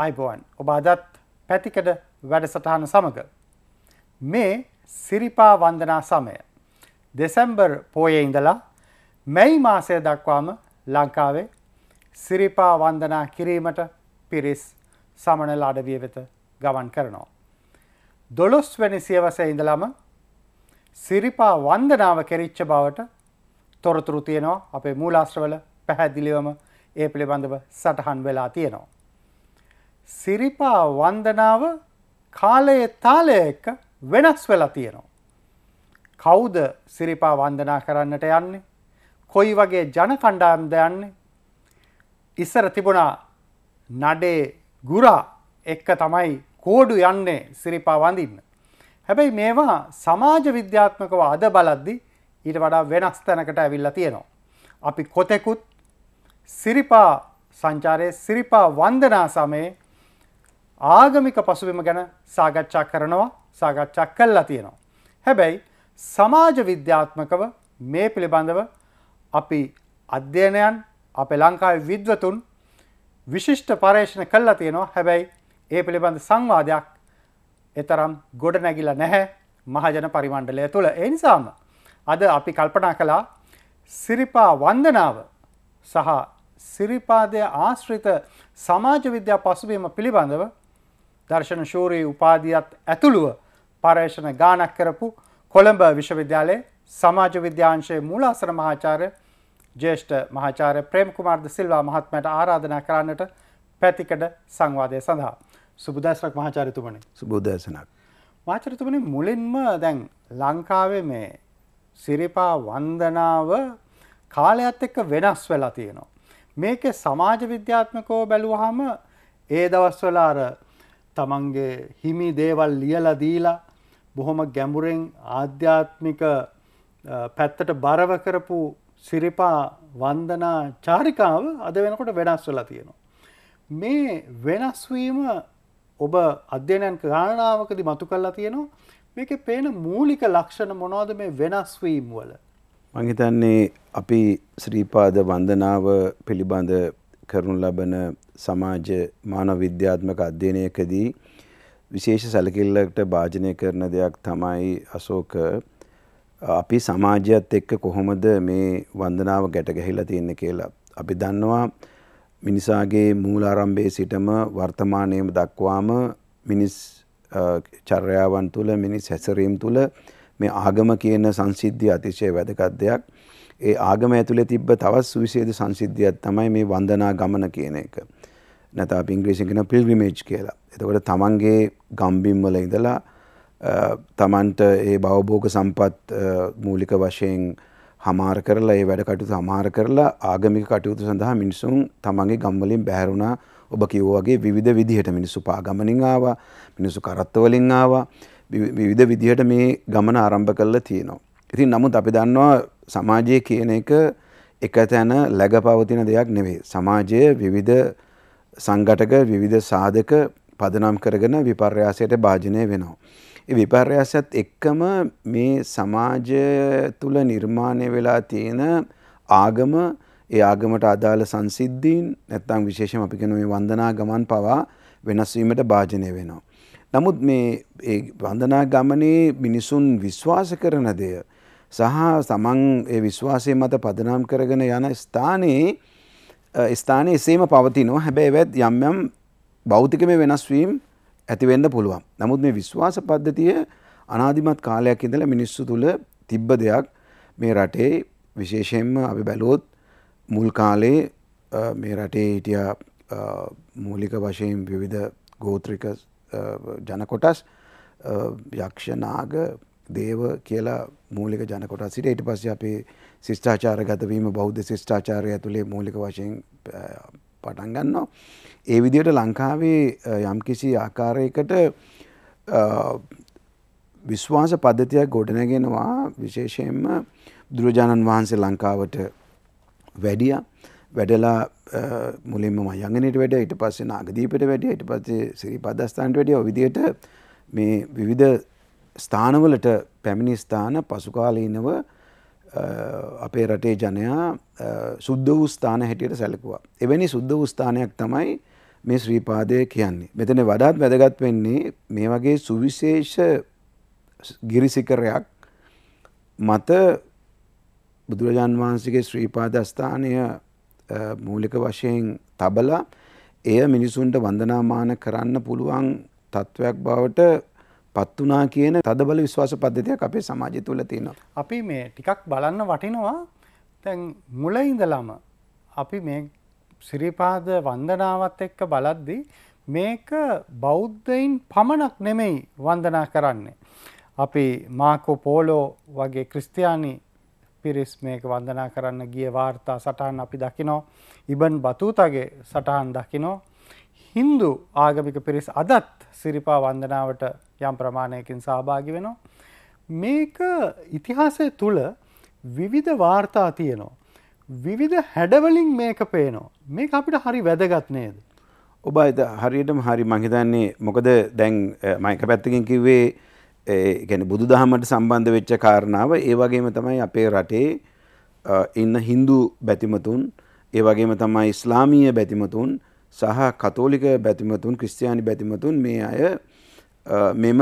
අයිබෝන් ඔබ අදත් පැතිකඩ වැඩසටහන සමඟ. මේ සිරිපා වන්දනා සමය. දෙසැම්බර් පෝය ඉඳලා මැයි මාසය දක්වාම ලංකාවේ සිරිපා වන්දනා කිරීමට පිරිස් සමනල අඩවිය වෙත ගවන් කරනවා. දොළොස් වැනි සියවසය ඉඳලම සිරිපා වන්දනාව කෙරිච්ච බවට තොරතුරු තියෙනවා අපේ මූලාශ්‍රවල පැහැදිලිවම ඒ පිළිබඳව සටහන් වෙලා තියෙනවා. සිරිපා වන්දනාව කාලයේ තාලය එක්ක වෙනස් වෙලා තියෙනවා. කවුද සිරිපා වන්දනා කරන්නට යන්නේ? කොයි වගේ ජන කණ්ඩායම්ද යන්නේ? ඉස්සර තිබුණා නඩේ ගුරා එක්ක තමයි කෝඩු යන්නේ සිරිපා වඳින්න. හැබැයි මේවා සමාජ විද්‍යාත්මකව අද බලද්දි ඊට වඩා වෙනස් තැනකට ඇවිල්ලා තියෙනවා. අපි කොතෙකුත් සිරිපා සංචාරයේ සිරිපා වන්දනා සමයේ ආගමික පසුබිම ගැන සාගච්ඡා කරනවා සාගච්ඡා කල්ලා තියෙනවා. හැබැයි සමාජ විද්‍යාත්මකව මේ පිළිබඳව අපි අධ්‍යයනයන් අප ලංකාව විද්වතුන් විශිෂ්ට පර්ේෂණ කල්ලා තියෙනවා හැබැයි ඒ පිළිබඳ සංවාධයක් එතරම් ගොඩ නැගිලා නැහැ මහජන පරිමණ්ඩලය තුළ එනිසාම අද අපි කල්පනා කළා සිරිපා වන්දනාව සහ සිරිපාදය ආශ්‍රිත සමාජ විද්‍යා පසුබීම පිළිබඳව දර්ශන ශූරී උපාධියත් ඇතුළුව පර්යේෂණ ගානක් කරපු කොළඹ විශ්වවිද්‍යාලයේ සමාජ විද්‍යාංශයේ මූලාසන මහාචාර්ය ජේෂ්ඨ මහාචාර්ය ප්‍රේම් කුමාර් ද සිල්වා මහත්මයාට ආරාධනා කරන්නට පැතිකඩ සංවාදය සඳහා සුබදෑසනක් මහාචාර්යතුමනි. සුබදෑසනක්. මහාචාර්යතුමනි මුලින්ම දැන් ලංකාවේ මේ සිරිපා වන්දනාව කාලයත් එක්ක වෙනස් වෙලා තියෙනවා. මේකේ සමාජ විද්‍යාත්මකව බැලුවහම ඒ දවස්වල අර තමන්ගේ හිමි දේවල් ලියල දීලා බොහොම ගැඹුරෙන් ආධ්‍යාත්මික පැත්තට බරව කරපු සිරිපා වන්දනා චාරිකාව අද වෙනකොට වෙනස් වෙලා තියෙනවා. මේ වෙනස්වීම ඔබ අධ්‍යනයන් ගාණනාවකද මතු කල්ලා තියෙනවා මේක පේන මූලික ලක්ෂණ මොනවද මේ වෙනස්වීම් වල. මංහිතන්නේ අපි ශ්‍රීපාද වන්දනාව පිළිබඳ කරනු ලබන සමාජ මානව විද්‍යාත්මක අධ්‍යයනයකදී විශේෂ සැලකිල්ලකට භාජනය කරන දෙයක් තමයි අශෝක අපි සමාජයත් එක්ක කොහොමද මේ වන්දනාව ගැට ගැහිලා තියෙන්නේ කියලා. අපි දන්නවා මිනිසාගේ මූලාරම්භයේ සිටම වර්තමානයේම දක්වාම මිනිස් චර්යාවන් තුළ මිනිස් හැසිරීම තුළ මේ ආගම කියන සංසිද්ධිය අතිශය වැදගත් දෙයක්. ඒ ආගම ඇතුළේ තිබ්බ තවත් සුවිශේෂ සංසිද්ධියක් තමයි මේ වන්දනා ගමන කියන එක. නැත්නම් අපි ඉංග්‍රීසියෙන් කියන පිල්ග්‍රිමේජ් කියලා. එතකොට තමන්ගේ ගම්බිම් වල ඉඳලා තමන්ට ඒ භවභෝග සම්පත් මූලික වශයෙන් හමාර කරලා ඒ වැඩ කටයුතු හමාර කරලා ආගමික කටයුතු සඳහා මිනිසුන් තමන්ගේ ගම් වලින් බැහැර වුණා. ඔබ කිව්වා වගේ විවිධ විදිහට මිනිස්සු පාගමනින් ආවා, මිනිස්සු කරත්ත වලින් ආවා. විවිධ විදිහට මේ ගමන ආරම්භ කරලා තියෙනවා. ඉතින් නමුත් අපි දන්නවා සමාජය කියන එක එක තැන läග පවතින දෙයක් නෙවෙයි. සමාජය විවිධ සංගටක විවිධ සාධක පදනම් කරගෙන විපර්යාසයට භාජනය වෙනවා. ඒ විපර්යාසයත් එක්කම මේ සමාජය තුල නිර්මාණය වෙලා තියෙන ආගම ඒ ආගමට අදාළ සංසිද්ධීන් නැත්නම් විශේෂම අපි කියන මේ වන්දනා ගමන් පවා වෙනස් වීමට භාජනය වෙනවා. නමුත් මේ වන්දනා ගමනේ මිනිසුන් විශ්වාස කරන දෙය සහ සමන් විශ්වාසය මත පදනම් කරගෙන යන ස්ථානයේ ස්ථානයේ සේම පවතිනෝ හැබැයි වැත් යම්යම් භෞතිකම වෙනස්වීම් ඇතිවෙන්න පුළුවන්. නමුත් මේ විශ්වාස පද්ධතිය අනාධිමත් කාලයක් ඉඳලා මිනිස්සු තුළ තිබ්බ දෙයක් මේ රටේ විශේෂයෙන්ම අපි බැලුවොත් මුල් කාලේ මේ රටේ හිටිය මූලික වශයෙන් විවිධ ගෝත්‍රික ජනකොටස් යක්ෂනාග දේව කියලා මූලික ජන කොටස් සිට ඊට පස්සේ අපේ ශිෂ්ටාචාරගත වීම බෞද්ධ ශිෂ්ටාචාරය ඇතුලේ මූලික වශයෙන් පටන් ගන්නවා. ඒ විදිහට ලංකාවේ යම්කිසි ආකාරයකට විශ්වාස පද්ධතියක් ගොඩනගෙනවා විශේෂයෙන්ම බුදුරජාණන් වහන්සේ ලංකාවට වැඩිය වැඩලා මුලින්ම මයංගනයට වැඩ ඊට පස්සේ නාගදීපට වැඩිය ඊට පස්සේ සිරිපදස්ථානට වැඩිය ඔය විදිහට මේ විවිධ ස්ථානවලට පැමිණි ස්ථාන පසුකාලීනව අපේ රටේ ජනයා සුද්ද වූ ස්ථාන හැටියට සැලකුවා. එවැනි සුද්ද වූ ස්ථානයක් තමයි මේ ශ්‍රීපාදය කියන්නේ. මෙතන වඩාත් වැදගත් වෙන්නේ මේ වගේ සුවිශේෂ ගිරිසිකරයක් මත බුදුරජාන් වහන්සේගේ ශ්‍රීපාදස්ථානය මූලික වශයෙන් තබලා එය මිනිසුන්ට වන්දනාමාන කරන්න පුළුවන් තත්ත්වයක් බවට පත් වනා කියන තදබල විශ්වාස පද්ධතියක් අපේ සමාජය තුළ තියෙනවා. අපි මේ ටිකක් බලන්න වටිනවා තැන් මුල ඉඳලම අපි මේ සිරිපාද වන්දනාවත් එක්ක බලද්දි මේක බෞද්ධයින් පමණක් නෙමෙයි වන්දනා කරන්නේ. අපි මාකෝ පෝලෝ වගේ ක්‍රිස්තියානි පිරිස් මේක වන්දනා කරන්න ගිය වාර්තා සටහන් අපි දකිනෝ ඉබන් බතූතගේ සටහන් දකිනෝ හින්දු ආගමික පිරිස් අදත් සිරිපා වන්දනාවට යම් ප්‍රමාණයකින් සහභාගි වෙනවා. මේක ඉතිහාසය තුළ විවිධ වාර්තා තියනවා. විවිධ හැඩවලින් මේක පේනවා. මේ අපිට හරි වැදගත් නේද. ඔබ අද හරියටම හරි මහිතන්නේ මොකද දැන් මයික පැත්තකින් කිව්වේ ගැන බුදු දහමට සම්බන්ධ වෙච්ච කාරණාව ඒ වගේම තමයි අපේ රටේ ඉන්න හින්දු බැතිමතුන් ඒ වගේම තමයි ඉස්ලාමීය බැතිමතුන් සහ කතෝලික බැතිමතුන් ක්‍රිස්තියානි බැතිමතුන් මේ අය මෙම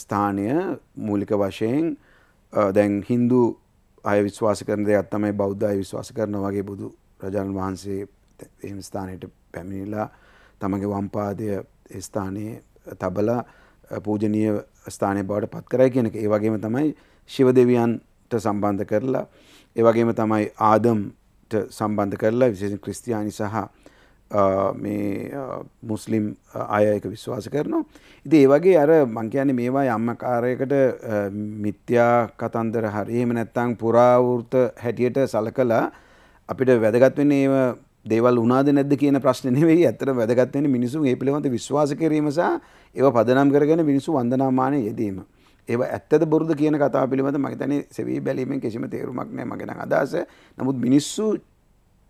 ස්ථානය මූලික වශයෙන් දැන් හින්දු අය විශ්වාස කරන දෙයක් තමයි බෞද්ධ අය විශ්වාස කරන වගේ බුදු රජාණන් වහන්සේ එහෙම ස්ථානයට පැමිණිලා තමගේ වම් පාදය ස්ථානයේ තබලා පූජනීය ස්ථානය බවට පත් කරයි කියන එක. ඒ වගේම තමයි ශිව දෙවියන්ට සම්බන්ධ කරලා ඒ වගේම තමයි ආදම්ට සම්බන්ධ කරලා විශේෂයෙන් ක්‍රිස්තියානි සහ මේ මුස්ලිම් අයක විශ්වාස කරනවා. ඉති ඒ වගේ අර මංකයන මේවා යම්මකාරයකට මිත්‍යා කතන්දර හරි එහෙම නැත්තං පුරාවෘත හැටියට සලකලා අපිට වැදගත්වෙන්න ඒ දේවල් උනාද නැද කියන ප්‍රශ්නනෙවෙයි ඇතර වැදගත්වෙන මිනිසු ඒ පිළිබඳ විශ්වාස කිරීමසා ඒව පදනම් කරගෙන මිනිසු වන්දනාමානය යෙදීම. ඒ ඇත්තද බොරුද කියන කතා පිළිබඳ මගතන සෙවී බැලීමෙන් කිසිම තේරුමක් නෑ මගෙන අදස නමුත් මිනිස්සු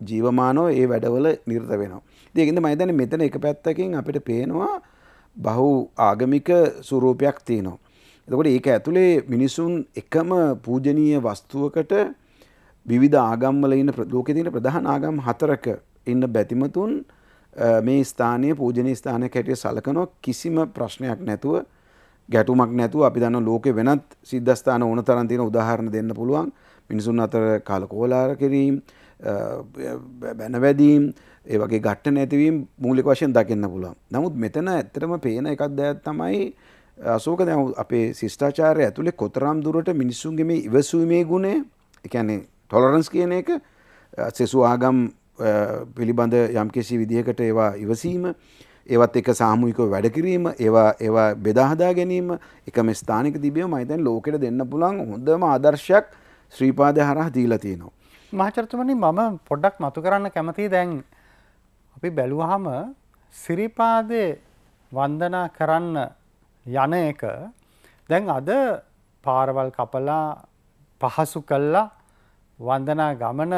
ජීවමානෝ ඒ වැඩවල නිර්ත වෙනවා. දෙකින්ද මයිදන මෙතන එක පැත්තකින් අපිට පේනවා බහු ආගමික සුරූපයක් තියෙනවා. එතකොට ඒක ඇතුළේ මිනිසුන් එකම පූජනීය වස්තුවකට විවිධ ආගම්වල ඉන්න ලෝකෙ තියෙන ප්‍රධාන ආගම් හතරක ඉන්න බැතිමතුන් මේ ස්ථානීය පූජනීය ස්ථානයක් හැටියට සලකනවා කිසිම ප්‍රශ්නයක් නැතුව ගැටුමක් නැතුව අපි දන්න ලෝකෙ වෙනත් සිද්ධස්ථාන ඕන තරම් තියෙන උදාහරණ දෙන්න පුළුවන් මිනිසුන් අතර කාලකෝලාර කිරීම බැනවැදීම් ඒ වගේ ගට්ට නැතිවීම් මූලික වශයෙන් දකින්න පුළුවන්. නමුත් මෙතන ඇත්තටම පේන එකක් දැයක් තමයි අසෝක දැ අපේ ශිෂ්ඨාචාරය ඇතුළේ කොතරම් දුරට මිනිස්සුන්ගේ මේ ඉවසීමේ ගුණේ එකැනේ ටොලරන්ස් කියන එක සෙසු ආගම් පිළිබඳ යම්කිසි විදිහකට ඒවා ඉවසීම ඒවත් එක සාමුයික වැඩකිරීම ඒවා ඒවා බෙදාහදා ගැනීම එක මේ ස්ථානික තිබිය මහිතන් ලෝකෙට දෙන්න පුළන් හොඳම ආදර්ශයක් ශ්‍රීපාදය හරහ දීලා තියෙනවා. මහචරතුමනි මම පොඩ්ඩක් මතු කරන්න කැමති දැන් අපි බැලුවහම සිරිපාදේ වන්දනා කරන්න යන එක දැන් අද පාරවල් කපලා පහසු කල්ලා වන්දනා ගමන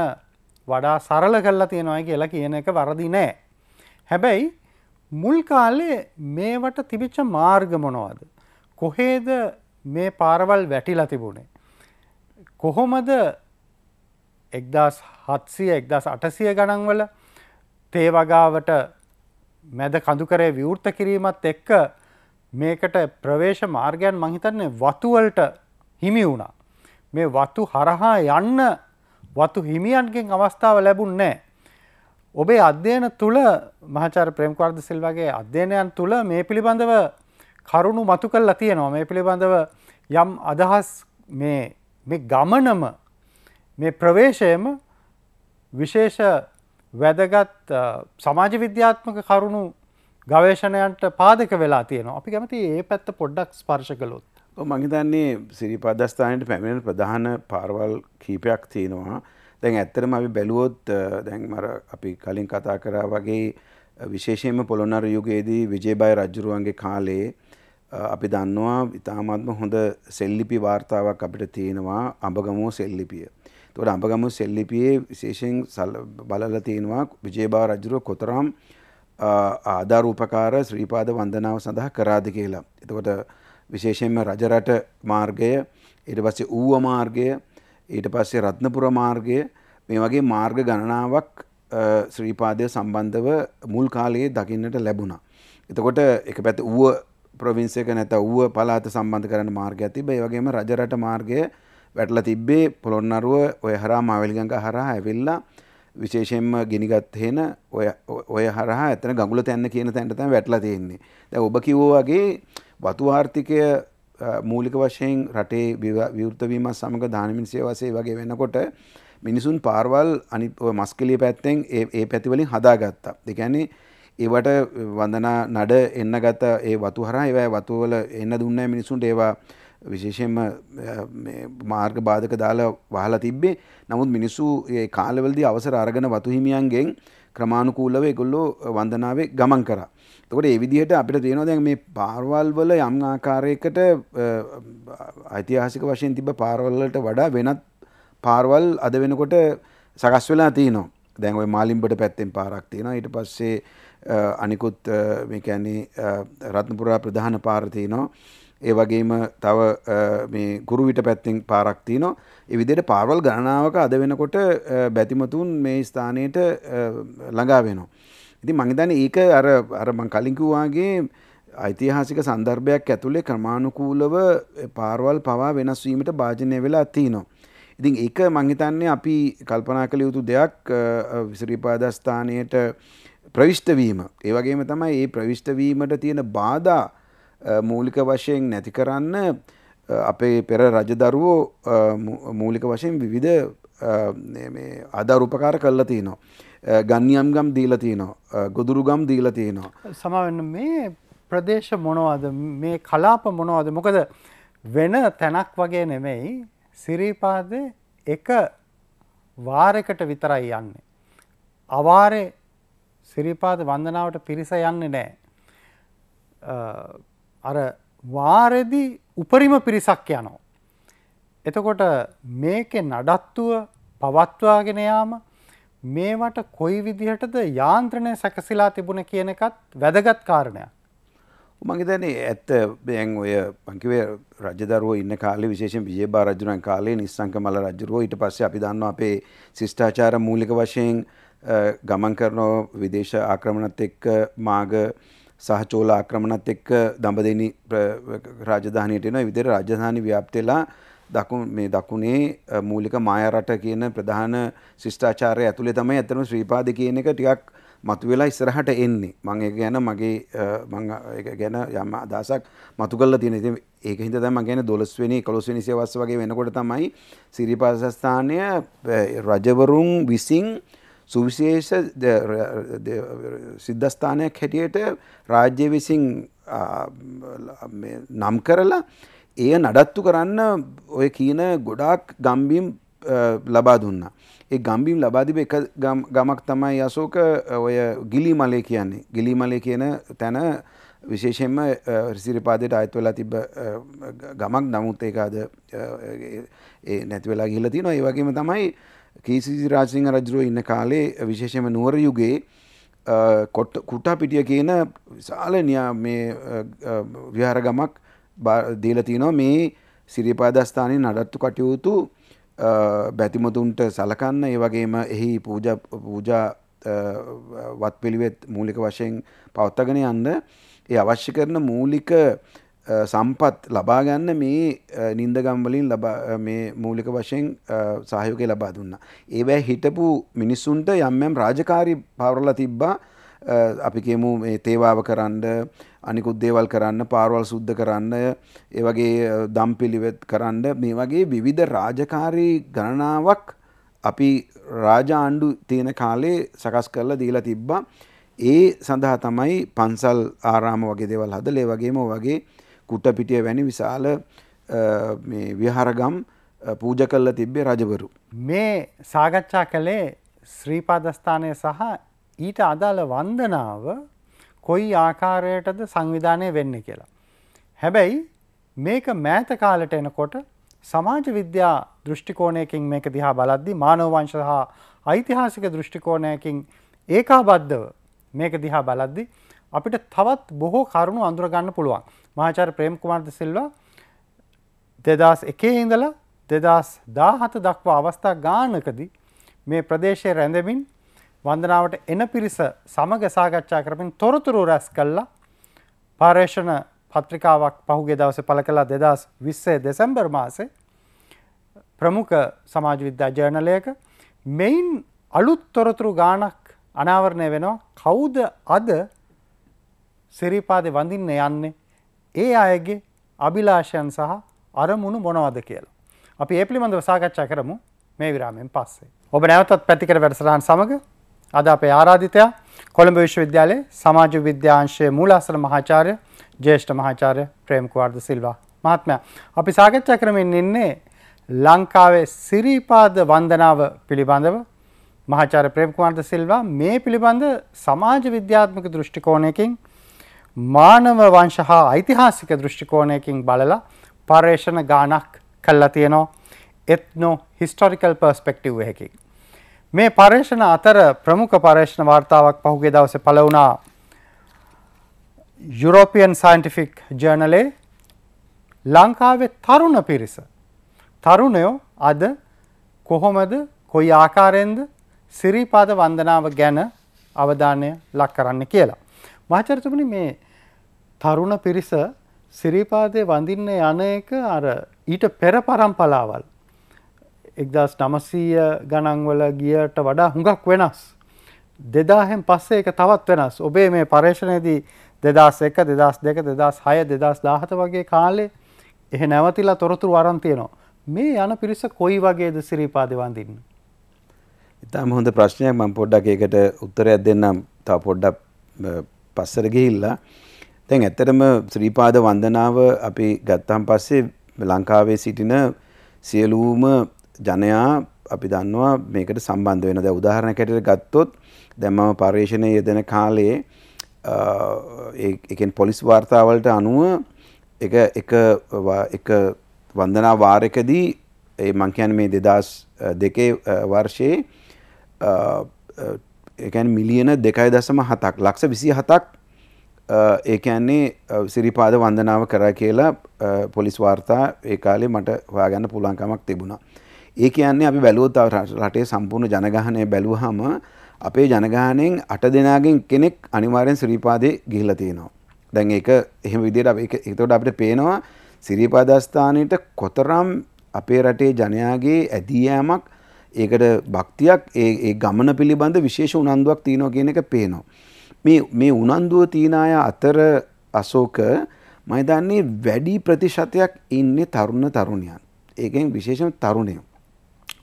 වඩා සරල කල්ලා තියෙනවා කියලා කියන එක වරදි නෑ. හැබැයි මුල් කාලේ මේවට තිබිච්ච මාර්ග මොනවද. කොහේද මේ පාරවල් වැටිලා තිබුණේ. කොහොමද එක්දස් හත්සිය එක්දස් අටසිය ගණන්වල තේවගාවට මැද කඳුකරේ විවෘත කිරීමත් එක්ක මේකට ප්‍රවේශ මාර්ගයන් මහිතන්නේ වතුවලට හිමි වුණා. මේ වතු හරහා යන්න වතු හිමියන්ගෙන් අවස්ථාව ලැබුන් නෑ. ඔබේ අධ්‍යයන තුළ මහචර ප්‍රම්කවර්ද සිල්වගේ අධ්‍යයනයන් තුළ මේ පිළිබඳව කරුණු මතු කල්ලා තියෙනවා මේ පිළිබඳව යම් අදහස් මේ ගමනම මේ ප්‍රවේශයම විශේෂ වැදගත් සමාජ විද්‍යාත්මක කරුණු ගවේෂණයන්ට පාදක වෙලා තියෙනවා අපි කැමති ඒ පැත්ත පොඩ්ඩක් ස්පර්ශ කළොත් මහිතන්නේ සිරිපදස්ථානයට පැමිණෙන ප්‍රධාන පාරවල් කීපයක් තියෙනවා දැන් ඇත්තරම අපි බැලුවොත් දැන් මර අපි කලින් කතා කරා වගේ විශේෂයෙන්ම පොළොන්නරු යුගයේදී විජේබායි රජුරුවන්ගේ කාලේ අපි දන්නවා ඉතාමත්ම හොඳ සෙල්ලිපි වාර්තාවක් අපිට තියෙනවා අඹගමුව සෙල්ලිපිය. තොට අඹගමු සෙල්ලිපියේ විශේෂයෙන් බලල තියෙනවා විජේබා රජුරුව කොතරම් ආධාරූපකාර ශ්‍රීපාද වන්දනාව සඳහා කරාද කියලා. එතකොට විශේෂයෙන්ම රජරට මාර්ගය ඊට පස්සේ ඌව මාර්ගය ඊට පස්සේ රත්නපුර මාර්ගය මේ වගේ මාර්ග ගණනාවක් ශ්‍රීපාදය සම්බන්ධව මුල් කාලයේ දකින්නට ලැබුණා. එතකොට එක පැත්ත ඌව ප්‍රවින්සයක නැත ඌව පලාත සම්බන්ධ කරන මාර්ගය තිබේ ඒ වගේම රජරට මාර්ගය වැටලා තිබ්බේ පොළොන්නරුව ඔය හරහා මාවෙල්ගඟ හරහා ඇවිල්ලා විශේෂයෙන්ම ගිනිගත් හේන ඔය ඔය හරහා ඇතන ගඟුල තැන්න කියන තැනට තමයි වැටලා තියෙන්නේ. දැන් ඔබ කිව්වා වගේ වතු ආර්ථිකය මූලික වශයෙන් රටේ විවෘත වීම සමග දානමින් සේවාසේ වගේ වෙනකොට මිනිසුන් පාර්වල් අනිත් ඔය මස්කෙලිය පැත්තෙන් ඒ ඒ පැති වලින් හදාගත්තා. ඒ කියන්නේ ඒවට වන්දනා නඩ එන්න ගත ඒ වතු හරහා ඒවා වතු වල එන්න දුන්නේ මිනිසුන්ට ඒවා විශේෂයෙන්ම මාර්ග බාධක දාලා වහලා තිබ්බේ. නමුත් මිනිස්සු ඒ කාලවලදී අවසර අරගෙන වතු හිමියන්ගෙන් ක්‍රමානුකූලව ඒගොල්ලෝ වන්දනාවේ ගමන් කරා. එතකොට ඒ විදිහට අපිට තේරෙනවා දැන් මේ පාරවල් වල යම් ආකාරයකට ඓතිහාසික වශයෙන් තිබ්බ පාරවල් වලට වඩා වෙනත් පාරවල් අද වෙනකොට සකස් වෙලා තියෙනවා. දැන් ওই මාලිම්බට පැත්තෙන් පාරක් තියෙනවා. ඊට පස්සේ අනිකුත් මේ කියන්නේ රත්නපුරා ප්‍රධාන පාර තියෙනවා. ඒ වගේම තව මේ ගුරුවිට පැත්තෙන් පාරක් තියෙනවා. ඒ විදිහට පාරවල් ගණනාවක අද වෙනකොට බැතිමතුන් මේ ස්ථානයට ළඟා වෙනවා. ඉතින් මං හිතන්නේ ඒක අර අර මං කලින් කිව්වාගේ ඓතිහාසික සන්දර්භයක් ඇතුලේ ක්‍රමානුකූලව පාරවල් පවා වෙනස් වීමට භාජනය වෙලා තියෙනවා. ඉතින් ඒක මං හිතන්නේ අපි කල්පනා කළ යුතු දෙයක් විසිරිපාදස්ථානයට ප්‍රවිෂ්ඨ වීම. ඒ වගේම තමයි මේ ප්‍රවිෂ්ඨ වීමට තියෙන බාධා මූලික වශයෙන් නැති කරන්න අපේ පෙර රජදරුවෝ මූලික වශයෙන් විවිධ අදරුපකාර කල්ලා තියනවා. ගන්නියම් ගම් දීලා තියනවා. ගොදුරු ගම් දීලා තියනවා. සමවෙන්න මේ ප්‍රදේශ මොනවද මේ කලාප මොනවද මොකද වෙන තැනක් වගේ නෙමෙයි සිරීපාද එක වාරකට විතරයි යන්නේ. අවාරේ සිරිපාද වන්දනාවට පිරිස යන්නේ නෑ. අර වාරෙදි උපරිම පිරිසක් යනෝ. එතකොට මේකෙ නඩත්තුව පවත්වාගෙන යාම මේවට කොයි විදිහටද යාන්ත්‍රණය සැකසිලා තිබුණ කියන එකත් වැදගත් කාරණයක්. මගේතැනේ ඇත්ත බැන් ඔය පංකිවේ රජදරුව ඉන්න කාල විශේෂෙන් විජේ බාරජුරන් කාලේ නිස්සංක මල රජරුවෝ ඊට පස්සේ අපි දන්නවා අපේ ශිෂ්ඨාචාර මූලික වශයෙන් ගමන් කරනෝ විදේශ ආක්‍රමණත් එක්ක මාග සහ චෝල ආක්‍රමණත් එක්ක දඹදෙනි රාජධානියට එනවා. ඒ විදිහට රාජධානි ව්‍යාප්තෙලා දකුණ මේ දකුණේ මූලික මායා රට කියන ප්‍රධාන ශිෂ්ටාචාරය ඇතුලේ තමයි අතනම ශ්‍රීපාද කියන එක ටිකක් මතුවෙලා ඉස්සරහට එන්නේ. මම ඒක ගැන මගේ මම ඒක ගැන යම් අදහසක් මතු කරලා තියෙනවා. ඉතින් ඒක හින්දා තමයි මම කියන්නේ 12 වෙනි 11 වෙනි සියවස් වගේ වෙනකොට තමයි සිරිපාසස්ථානය රජවරුන් විසින් සුවිශේෂ සිද්ධස්ථානයක් හැටියට රාජ්‍ය විසින් නම් කරලා එය නඩත්තු කරන්න ඔය කියන ගොඩාක් ගම්බීම් ලබා දුන්නා. ඒ ගම්බීම් ලබාදිබ එක ගමක් තමයි අසෝක ඔය ගිලි මලේ කියන්නේ. ගිලි මලේ කියන තැන විශේෂයෙන්ම රිසිරිපාදයට අයත් වෙලා තිබ්බ ගමක් නමුත් ඒක අද නැති වෙලා ගිහිල්ලා තියෙනවා. ඒ වගේම තමයි කීසිසි රාජසිංහ රජුරෝ ඉන්න කාලේ විශේෂම නුවර යුගයේ කොට කුටාපිටිය කියන විශාල මේ විහාර ගමක් දීලා තිනවා මේ සිරිපාදස්ථානයේ නඩත්තු කටයුතු බැතිමතුන්ට සලකන්න ඒ වගේම එහි පූජා පූජා වත් පිළිවෙත් මූලික වශයෙන් පවත්වාගෙන යන්න ඒ අවශ්‍ය කරන මූලික සම්පත් ලබාගන්න මේ නින්දගම්වලින් මේ මූලික වශයෙන් සහයෝක ලබා දුන්න. ඒවැ හිටපු මිනිස්සුන්ට යම්යම් රාජකාරි පවරල තිබ්බා අපි කියමු තේවාව කරන්න අනිකුත් දේවල් කරන්න පාරවල් සුද්ධ කරන්න ඒවගේ දම් පිළිවෙත් කරන්න මේ වගේ විවිධ රාජකාරී ගණනාවක් අපි රාජාණ්ඩු තියෙන කාලේ සකස් කරලා දීලා තිබ්බා ඒ සඳහා තමයි පන්සල් ආරාම වගේ දේවල් හදල ඒ වගේම වගේ කුටපිටිය වැනි විශාල විහාරගම් පූජ කල්ල තිබ්බේ රජවරු. මේ සාගච්ඡා කළේ ශ්‍රීපාදස්ථානය සහ ඊට අදාළ වන්දනාව කොයි ආකාරයටද සංවිධානය වෙන්න කියලා. හැබැයි මේක මෑත කාලට එනකොට සමාජ විද්‍යා දෘෂ්ටිකෝණයකින් මේක දිහා බලද්දි මානවවංශ සහ ඓතිහාසික දෘෂ්ටිකෝණයකින් ඒකාබද්ධව මේක දිහා බලද්දි අපිට තවත් බොහෝ කරුණු අඳුරගන්න පුළුවන්. මහාචාර්ය ප්‍රේම්කුමාරද සිල්වා 2001 ඉඳලා 2017 දක්වා අවස්ථා ගානකදී මේ ප්‍රදේශයේ රැඳෙමින් වන්දනාවට එන පිරිස සමග සාකච්ඡා කරමින් තොරතුරු රැස් කළා. පාරේෂණ පත්‍රිකාවක් පහුගිය දවසේ පළ කළා 2020 දෙසැම්බර් මාසේ ප්‍රමුඛ සමාජ විද්‍යා ජර්නලයක මෙයින් අලුත් තොරතුරු ගානක් අනාවරණය වෙනවා. කවුද අද සිරිපාදේ වඳින්න යන්නේ ඒ අයගේ අභිලාෂයන් සහ අරමුණු මොනවද කියලා. අපි ඒ පිළිබඳව සාකච්ඡා කරමු මේ විරාමයෙන් පස්සේ. ඔබ නැවතත් පැතිකඩ වැඩසටහන සමග අද අපේ ආරාධිතයා කොළඹ විශ්වවිද්‍යාලයේ සමාජ විද්‍යාංශයේ මූලාශ්‍ර මහාචාර්ය ජ්‍යෙෂ්ඨ මහාචාර්ය ප්‍රේම් කුමාරද සිල්වා මහත්මයා. අපි සාකච්ඡා කරමින් ඉන්නේ ලංකාවේ සිරිපාද වන්දනාව පිළිබඳව මහාචාර්ය ප්‍රේම් කුමාරද සිල්වා මේ පිළිබඳ සමාජ විද්‍යාත්මක දෘෂ්ටි කෝණයකින් මානව වංශ හා ඓතිහාසික දෘෂ්ටිකෝණයකින් බලලා පර්යේෂණ ගානක් කල්ලා තියෙනවා එත්නෝ හිස්ටොරිකල් පර්ස්පෙක්ටව් එකකින්. මේ පර්යේෂණ අතර ප්‍රමුඛ පර්යේෂණ වාර්තාවක් පහුගේ දවස පළ වුණා යුරෝපියන් සයින්ටිෆික් ජර්නලේ ලංකාවේ තරුණ පිරිස. තරුණයෝ අද කොහොමද කොයි ආකාරයෙන්ද සිරිපාද වන්දනාව ගැන අවධානය ලක් කරන්න කියලා. මහාචාර්යතුමනි මේ තරුණ පිරිස සිරිපාදය වඳින්න යන එක අර ඊට පෙර පරම්පලාවල්. එක්දස් නමසීය ගණන්වල ගියට වඩා හුඟක් වෙනස්. දෙදාහෙන් පස්සේ එක තවත් වෙනස්. ඔබේ මේ පර්ේෂණයේදී දෙදස් එක දෙදස් දෙක දෙදස් හය දෙදස් දාහත වගේ කාලේ එහ නැවතිලා තොරතුරු වරන්තියනවා. මේ යන පිරිස කොයි වගේද සිරිපාදවන්දින්න. ඉතාම හොඳ ප්‍රශ්නයක් මං පොඩ්ඩක් ඒකට උත්තරයක් දෙන්නම් තව පොඩ්ඩක් පස්සර ගිහිල්ලා දැන් ඇත්තටම ශ්‍රීපාද වන්දනාව අපි ගත්තාන් පස්සේ ලංකාවේ සිටින සියලුම ජනයා අපි දන්නවා මේකට සම්බන්ධ වෙන. දැන් උදාහරණයක් ඇරෙට ගත්තොත් දැන් මම පරිශ්‍රණයේ යෙදෙන කාලේ ඒ කියන්නේ පොලිස් වාර්තාවලට අනුව එක එක එක වන්දනා වාරයකදී ඒ මං කියන්නේ මේ 2002 වර්ෂයේ ඒ කියන්නේ මිලියන 2.7ක් ලක්ෂ 27ක් ඒ කියන්නේ සිරිපාද වන්දනාව කරා කියලා පොලිස් වාර්තා ඒ කාලේ මට හොයාගන්න පුළුවන්කමක් තිබුණා. ඒ කියන්නේ අපි බැලුවොත් රටේ සම්පූර්ණ ජනගහනය බැලුවහම අපේ ජනගහණයෙන් 8 දෙනාගෙන් කෙනෙක් අනිවාර්යෙන් සිරිපාදේ ගිහිල්ලා තියෙනවා. දැන් ඒක එහෙම විදිහට අපි ඒකට අපිට පේනවා සිරිපාද ස්ථානෙට කොතරම් අපේ රටේ ජනයාගේ ඇදී යෑමක් ඒකට භක්තියක් ඒ ගමන පිළිබඳ විශේෂ උනන්දුවක් තියෙනවා කියන එක පේනවා. මේ මේ උනන්දුව තියෙන අය අතර අශෝක මම දන්නේ වැඩි ප්‍රතිශතයක් ඉන්නේ තරුණ තරුණියන්. ඒකෙන් විශේෂම තරුණයෝ.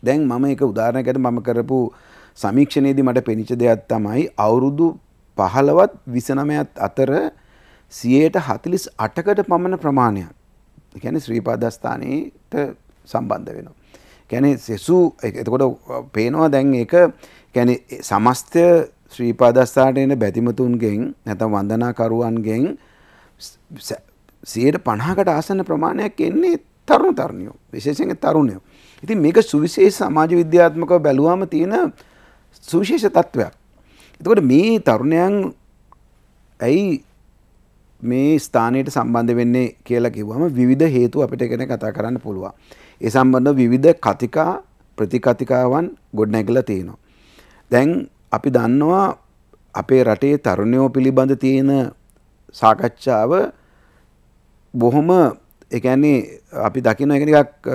දැන් මම එක උදාහරණයකට මම කරපු සමීක්ෂණයේදී මට පෙනිච්ච දෙයක් තමයි අවුරුදු 15ත් 29ත් අතර 148කට පමණ ප්‍රමාණයක්. ඒ කියන්නේ ශ්‍රීපාදස්ථානයේට සම්බන්ධ වෙනවා. කියන්නේ සෙසු එතකොට පේනවා දැන් ඒක කියන්නේ සමස්ත ශ්‍රීපාදස්ථානට එන බැතිමතුන්ගෙන් නැත්නම් වන්දනාකරුවන්ගෙන් 50කට ආසන්න ප්‍රමාණයක් එන්නේ තරුණ තරුණියෝ විශේෂයෙන් තරුණයෝ. ඉතින් මේක සුවිශේෂ සමාජ විද්‍යාත්මකව බැලුවාම තියෙන සුවිශේෂ තත්වයක්. එතකොට මේ තරුණයන් ඇයි මේ ස්ථානයට සම්බන්ධ වෙන්නේ කියලා කිව්වම විවිධ හේතු අපිට ගැන කතා කරන්න පුළුවන්. ඒ සම්බන්ධව විවිධ කතිකා ප්‍රතිකතිකාවන් ගොඩනැගිලා තියෙනවා. දැන් අපි දන්නවා අපේ රටේ තරුණයෝ පිළිබඳ තියෙන සාකච්ඡාව බොහොම එකන්නේ අපි දකින එක එකක්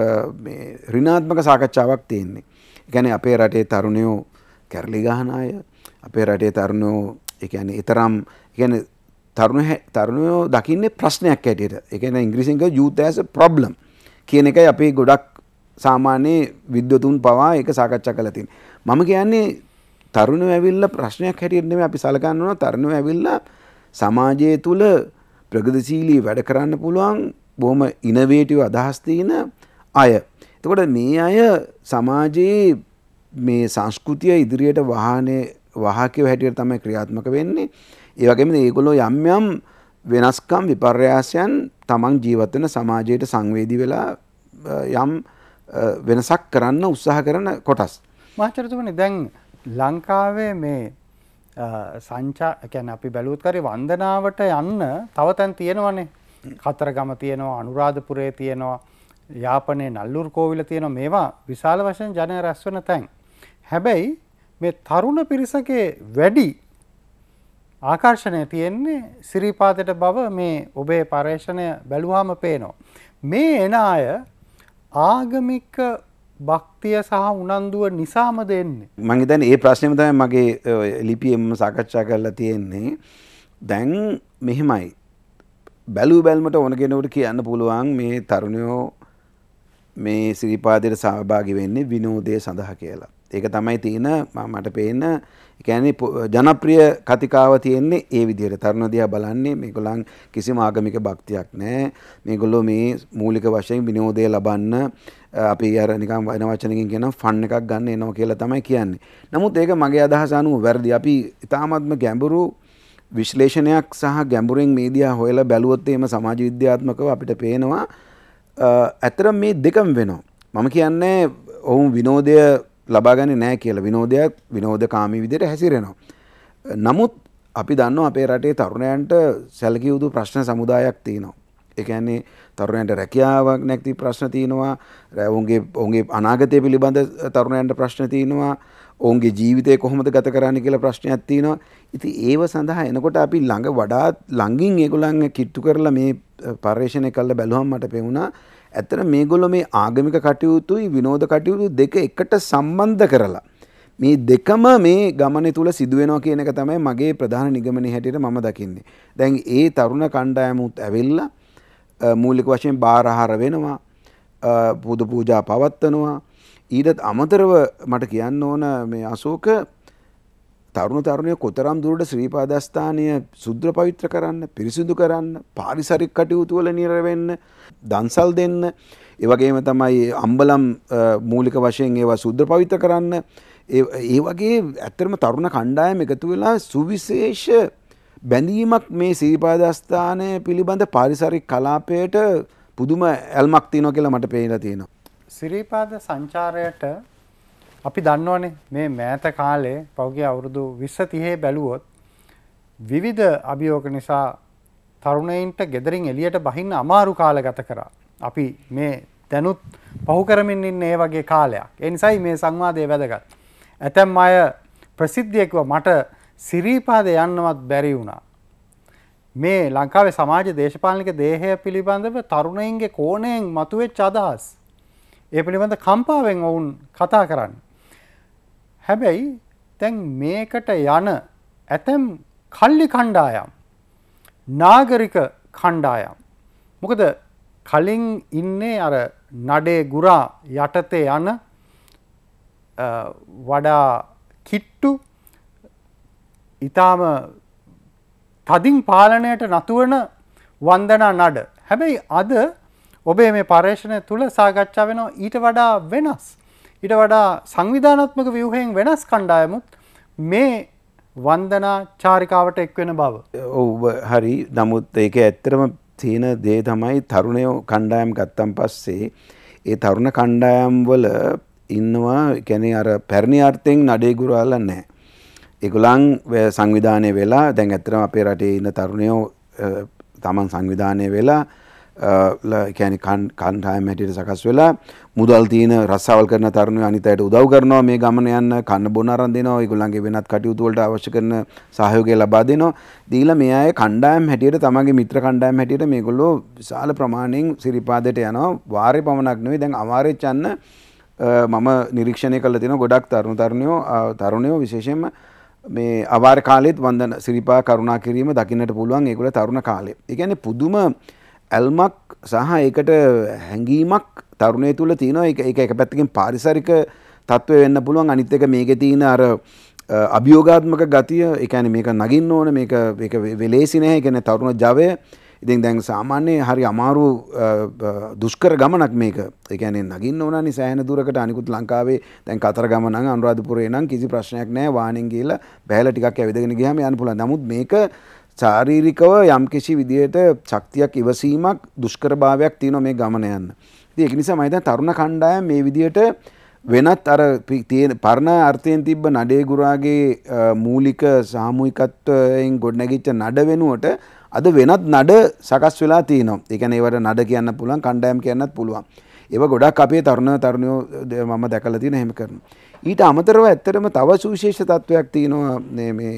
රිනාත්මක සාකච්ඡාවක් තියෙන්නේ එකැන අපේ රටේ තරුණයෝ කැරලි ගහන අය අපේ රටේ තරුණයෝ එකන එතරම් එකන තරුණයෝ දකින්නේ ප්‍රශ්නයක් ඇටියට එකන ඉංග්‍රිසිංක යුතඇස ප්‍රබ්ලම් කියන එක අපේ ගොඩක් සාමාන්‍ය විද්‍යතුන් පවා එක සාකච්ඡා කලතින් මම කියන්නේ තරුණයෝ ඇවිල්ලා ප්‍රශ්නයක් හැටියට නෙමෙයි අපි සලකන්න ඕන තරුණයෝ ඇවිල්ලා සමාජය තුල ප්‍රගතිශීලී වැඩ කරන්න පුළුවන් බොහොම ඉනොවේටිව් අදහස් තියෙන අය. එතකොට මේ අය සමාජයේ මේ සංස්කෘතිය ඉදිරියට වහනේ වහකව හැටියට තමයි ක්‍රියාත්මක වෙන්නේ. ඒ වගේම මේගොල්ලෝ යම් යම් වෙනස්කම් විපර්යාසයන් තමන් ජීවත් වෙන සමාජයට සංවේදී වෙලා යම් වෙනසක් කරන්න උත්සාහ කරන කොටස්. මාචරතුමනි දැන් ලංකාවේ මේ සංචා කැන අපි බැලූත් කරි වන්දනාවට යන්න තවතැන් තියෙනවනේ කතරගම තියෙනවා අනුරාධපුරේ තියෙනවා යාපනය නල්ලුර් කෝවිල තියෙන මේවා විශාල වශයෙන් ජනය රැස්වන තැන්. හැබැයි මේ තරුණ පිරිසගේ වැඩි ආකර්ෂණය තියෙන්නේ සිරිපාතට බව මේ ඔබේ පර්ේෂණය බැලුවාම පේනවා. මේ එන අය ආගමික භක්තිය සහ උනන්දුව නිසාම දෙන්නේ. මං හිතන්නේ ඒ ප්‍රශ්නේම තමයි මගේ ලිපියෙම සාකච්ඡා කරලා තියෙන්නේ. දැන් මෙහෙමයි. බැලූ බැල්මට ඕන කෙනෙකුට කියන්න පුළුවන් මේ තරුණයෝ මේ සිරිපාදයට සහභාගි වෙන්නේ විනෝදය සඳහා කියලා. ඒක තමයි තියෙන මට පේන කියන්නේ ජනප්‍රිය කතිකාව තියෙන්නේ ඒ විදිහට තරුණ දිහා බලන්නේ මේගොල්ලන් කිසිම ආගමික භක්තියක් නැහැ. මේගොල්ලෝ මේ මූලික වශයෙන් විනෝදය ලබන්න අපි අර නිකම් වෙන වචනකින් කියනම් ෆන් එකක් ගන්න එනවා කියලා තමයි කියන්නේ. නමුත් ඒක මගේ අදහස අනුව වැරදි. අපි ඊ타මත්ම ගැඹුරු විශ්ලේෂණයක් සහ ගැඹුරෙන් මේ දිහා හොයලා බැලුවොත් එහෙම සමාජ විද්‍යාත්මකව අපිට පේනවා ඇත්තට මේ දෙකම වෙනවා. මම කියන්නේ ඔවුන් විනෝදය ලබාගන්නේ නැහැ කියලා විනෝදයක් විනෝදකාමී විදිහට හැසිරෙනවා. නමුත් අපි දන්නවා අපේ රටේ තරුණයන්ට සැලකිය යුතු ප්‍රශ්න සමුදායක් තියෙනවා. එකන්නේ තරුණයන්ට රැකියාවක් නැති ප්‍රශ්න තියෙනවා ඔවුන්ගේ ඔවුන්ගේ අනාගතය පිළිබඳ තරුණයන්ට ප්‍රශ්න තියෙනවා ඔවුන්ගේ ජීවිතය කොහොමද ගත කරන්න කියලා ප්‍රශ්නයක් තියෙනවා ඉතින් ඒව සඳහා එනකොට අපි ළඟ වඩාත් ළඟින් ඒගොල්ලන් කිට්ටු කරලා මේ පර්යේෂණය කළා බැලුවම මට පෙවුණා ඇත්තට මේගොල්ලෝ මේ ආගමික කටයුතුයි විනෝද කටයුතු දෙක එකට සම්බන්ධ කරලා මේ දෙකම මේ ගමනේ තුල සිදුවෙනවා කියන එක තමයි මගේ ප්‍රධාන නිගමනයේ හැටියට මම දකින්නේ. දැන් ඒ තරුණ කණ්ඩායමුත් ඇවිල්ලා මූලික වශයෙන් බාරහාර වෙනවා පුද පූජා පවත්වනවා ඊටත් අමතරව මට කියන්න ඕන මේ අශෝක තරුණ තරුණය කොතරම් දුරට ශ්‍රීපාදස්ථානය සුද්‍ර පවිත්‍ර කරන්න පිරිසිදු කරන්න පාරිසරික් කටයුතුවල නිරවෙන්න දන්සල් දෙන්න ඒවගේම තමයි අම්බලම් මූලික වශයෙන් ඒවා සුද්‍ර පවිත්‍ර කරන්න ඒ වගේ ඇත්තරම තරුණ කණ්ඩායම එකතු වෙලා සුවිශේෂ බැඳීමක් මේ සීපාදස්ථානය පිළිබඳ පරිසරි කලාපයට පුදුම ඇල්මක් තියනො කියලා මට පේලා තියෙනවා. සිරීපාද සංචාරයට අපි දන්නවනේ මේ මෑත කාලේ පෞගේ අවුරුදු විස්ස තිහේ බැලුවොත් විවිධ අභියෝක නිසා තරුණයින්ට ගෙදරින් එලියට බහින්න අමාරු කාල ගත කරා. අපි මේ දැනුත් පහු කරමින් ඉන්න ඒ වගේ කාලයක්. එනිසයි මේ සංවාදය වැදගත්. ඇතැම් අය ප්‍රසිද්ධියකුව මට සිරීපාද යන්නවත් බැරි වුණා. මේ ලංකාවේ සමාජ දේශපාලනික දේහය පිළිබඳව තරුණයින්ගේ කෝණයෙන් මතුවෙච් අදහස්. ඒ පිළිබඳ කම්පාවෙන් ඔවුන් කතා කරන්න. හැබැයි තැන් මේකට යන ඇතැම් කල්ලි කණ්ඩායම් නාගරික කණ්ඩායම්. මොකද කලින් ඉන්නේ අර නඩේ ගුරා යටතේ යන වඩා කිට්ටු ඉතාම තදින් පාලනයට නතුවන වන්දනා නඩ. හැබැයි අද ඔබේ මේ පර්ේෂණය තුළ සාකච්ඡා වෙනවා ඊට වඩා වෙනස්. ඊට වඩා සංවිධානත්මක ව්‍යවහයෙන් වෙනස් කණ්ඩායමුත් මේ වන්දනා චාරිකාවට එක්වෙන බව. ඔව හරි නමුත් ඒක ඇත්තරම තියෙන දේ තමයි තරුණයෝ කණ්ඩායම් ගත්තම් පස්සේ ඒ තරුණ කණ්ඩායම් වල ඉන්නවා කැනෙ අර පැරණි අර්ථයෙන් නඩේ ගුරාලා නැහැ. ඒගොල්ලන් සංවිධානය වෙලා දැන් ඇත්තටම අපේ රටේ ඉන්න තරුණයෝ තමන් සංවිධානය වෙලා කියන්නේ කණ්ඩායම් හැටියට සකස් වෙලා මුදල් තියෙන රස්සාවල් කරන තරුණයෝ අනිත් අයට උදව් කරනවා මේ ගමන යන්න කන්න බොන අරන් දෙනවා ඒගොල්ලන්ගේ වෙනත් කටයුතු වලට අවශ්‍ය කරන සහයෝගය ලබා දෙනවා දීලා මේ අය කණ්ඩායම් හැටියට තමන්ගේ මිත්‍ර කණ්ඩායම් හැටියට මේගොල්ලෝ විශාල ප්‍රමාණයෙන් සිරිපාදයට යනවා වාරේ පමණක් නෙවෙයි දැන් අමාරේ චන්න මම නිරීක්ෂණය කළ තියෙන ගොඩක් තරුණ තරුණයෝ තරුණයෝ විශේෂයෙන්ම මේ අවාර කාලෙත් වන්දන සිරිපා කරුණා කිරීම දකින්නට පුළුවන් ඒගොල්ල තරුණ කාලේ. ඒ කියන්නේ පුදුම ඇල්මක් සහ ඒකට හැඟීමක් තරුණය තුළ තියෙනවා. ඒක ඒක එක පැත්තකින් පාරිසරික තත්ත්වය වෙන්න පුළුවන්. අනිත් එක මේකේ තියෙන අර අභියෝගාත්මක ගතිය, ඒ කියන්නේ මේක නගින්න ඕන, මේක මේක වෙලේසි නෑ, ඒ කියන්නේ තරුණ ජවය ඉතින් දැන් සාමාන්‍යයෙන් හරි අමාරු දුෂ්කර ගමනක් මේක. ඒ කියන්නේ නගින්න ඕනනේ සෑහෙන දුරකට අනිකුත් ලංකාවේ දැන් කතරගම නම් අනුරාධපුරේ නම් කිසි ප්‍රශ්නයක් නැහැ වාහනෙන් ගිහලා බෑලා ටිකක් ඇවිදගෙන ගියාම යන්න පුළුවන්. නමුත් මේක ශාරීරිකව යම්කිසි විදියට ශක්තියක් ඉවසීමක් දුෂ්කරභාවයක් තියෙනවා මේ ගමන යන්න. ඉතින් ඒක නිසා මම හිතන්නේ තරුණ කණ්ඩායම මේ විදියට වෙනත් අර තියෙන පරණ අර්ථයෙන් තිබ්බ නඩේ ගුරාගේ මූලික සාමූහිකත්වයෙන් ගොඩනැගිච්ච නඩ වෙනුවට අද වෙනත් නඩ සකස් වෙලා තියෙනවා. ඒ කියන්නේ ඒවට නඩ කියන්න පුළුවන්, කණ්ඩායම් කියන්නත් පුළුවන්. ඒව ගොඩක් අපේ තරුණ තරුණියෝ මම දැකලා තියෙන එහෙම කරනවා. ඊට අමතරව ඇත්තටම තව සුවිශේෂ තත්වයක් තියෙනවා මේ මේ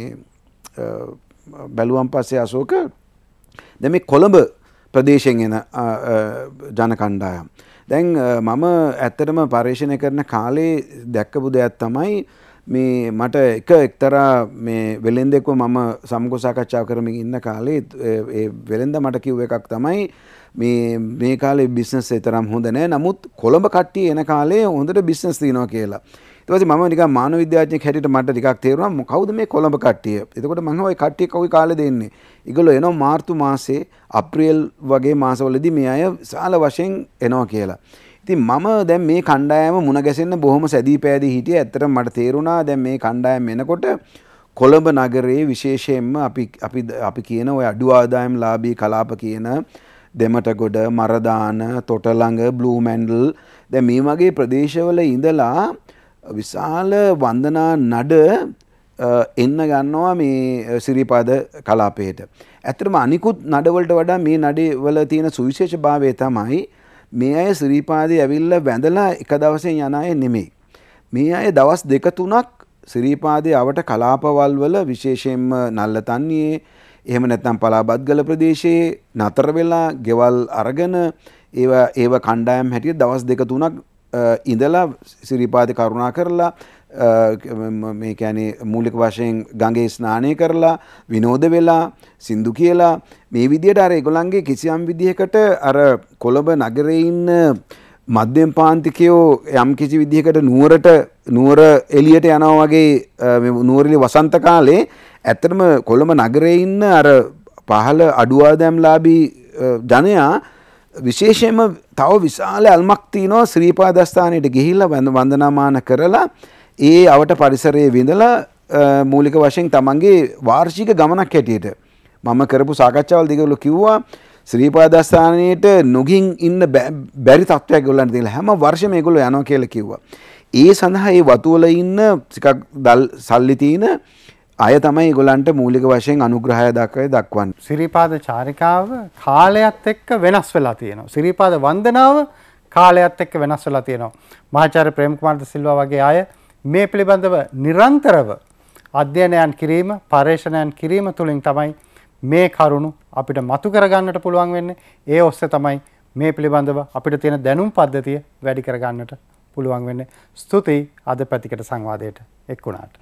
බැලුවම් පස්සේ අශෝක දැන් මේ කොළඹ ප්‍රදේශයෙන් එන ජන කණ්ඩායම්. දැන් මම ඇත්තටම පර්යේෂණය කරන කාලේ දැක්කපු දෙයක් තමයි මේ මට එක එක්තරා මේ වෙළෙන්දෙක්ව මම සමුග සාකච්ඡා කරමින් ඉන්න කාලේ ඒ වෙළෙන්ද මට කිව්ව එකක් තමයි මේ මේ කාලේ බිස්නස් ඒ තරම් හොඳ නෑ නමුත් කොළඹ කට්ටිය එන කාලේ හොඳට බිස්නස් තියෙනවා කියලා. ඊට පස්සේ මම නිකන් මානව විද්‍යාඥයෙක් හැටියට මට ටිකක් තේරුණා කවුද මේ කොළඹ කට්ටිය. එතකොට මම ওই කට්ටිය කවුයි කාලේ දෙන්නේ. ඒගොල්ලෝ එනවා මාර්තු මාසේ අප්‍රේල් වගේ මාසවලදී මේ අය සාල වශයෙන් එනවා කියලා. ඉතින් මම දැන් මේ කණ්ඩායම මුණ ගැසෙන්න බොහොම සැදී පැහැදී හිටියේ. ඇත්තටම මට තේරුණා දැන් මේ කණ්ඩායම එනකොට කොළඹ නගරයේ විශේෂයෙන්ම අපි අපි අපි කියන ඔය අඩු ආදායම් ලාභී කලාප කියන දෙමටගොඩ මරදාන තොටළඟ බ්ලූමැන්ඩල් දැන් මේ වගේ ප්‍රදේශවල ඉඳලා විශාල වන්දනා නඩ එන්න ගන්නවා මේ සිරිපාද කලාපයට. ඇත්තටම අනිකුත් නඩවලට වඩා මේ නඩේ වල තියෙන සුවිශේෂභාවය තමයි මේ අය ශ්‍රීපාදේ ඇවිල්ලා වැඳලා එක දවසෙන් යන අය නෙමෙයි. මේ අය දවස් දෙක තුනක් ශ්‍රීපාදේ අවට කලාපවල් වල විශේෂයෙන්ම නල්ලතන්නියේ එහෙම නැත්නම් පලාබත්ගල ප්‍රදේශයේ නතර වෙලා ගෙවල් අරගෙන ඒව ඒව කණ්ඩායම් හැටියට දවස් දෙක තුනක් ඉඳලා ශ්‍රීපාදේ කරුණා කරලා මේ කැනේ මූලික වශයෙන් ගඟේ ස්නානය කරලා විනෝද වෙලා සින්දු කියලා මේ විදියට අර ඒගොල්ලන්ගේ කිසියම් විදිහකට අර කොළඹ නගරේ ඉන්න මධ්‍යම පාන්තිකයෝ යම් කිසි විදිහකට නුවරට නුවර එළියට යනවා වගේ නුවරලි වසන්ත කාලේ ඇත්තටම කොළඹ නගරේ ඉන්න අර පහළ අඩුවාදෑම්ලාභී ජනයා විශේෂයෙන්ම තව විශාල අල්මක් තියෙනවා ශ්‍රීපාදස්ථානයට ගිහිල්ලා වන්දනාමාන කරලා ඒ අවට පරිසරයේ විඳලා මූලික වශයෙන් තමන්ගේ වාර්ෂික ගමනක් හැටියට මම කරපු සාකච්ඡාවල් දිගවල කිව්වා ශ්‍රීපාදස්ථානයට නොගින් ඉන්න බැරි තත්ත්වයක් ගොල්ලන්ට තියලා හැම වර්ෂෙම ඒගොල්ලෝ යනවා කියලා කිව්වා. ඒ සඳහා ඒ වතුවල ඉන්න ටිකක් සල්ලි තියෙන අය තමයි ගොලන්ට මූලික වශයෙන් අනුග්‍රහය දක්වය දක්වන්. සිරිපාද චාරිකාව කාලයක්ත් එක්ක වෙනස් වෙලා තියෙනවා. සිරිපාද වන්දනාව කාලයක්ත් එක්ක වෙනස් වෙලා තියෙනවා. මහාචාර්ය ප්‍රේමකුමාරද සිල්වා වගේ අය මේ පිළිබඳව නිරන්තරව අධ්‍යයනයන් කිරීම පර්යේෂණයන් කිරීම තුළින් තමයි මේ කරුණු අපිට මතු කරගන්නට පුළුවන් වෙන්නේ ඒ ඔස්සේ තමයි මේ පිළිබඳව අපිට තියෙන දැනුම් පද්ධතිය වැඩි කරගන්නට පුළුවන් වෙන්නේ ස්තුතියි අද පැතිකට සංවාදයට එක් වුණාට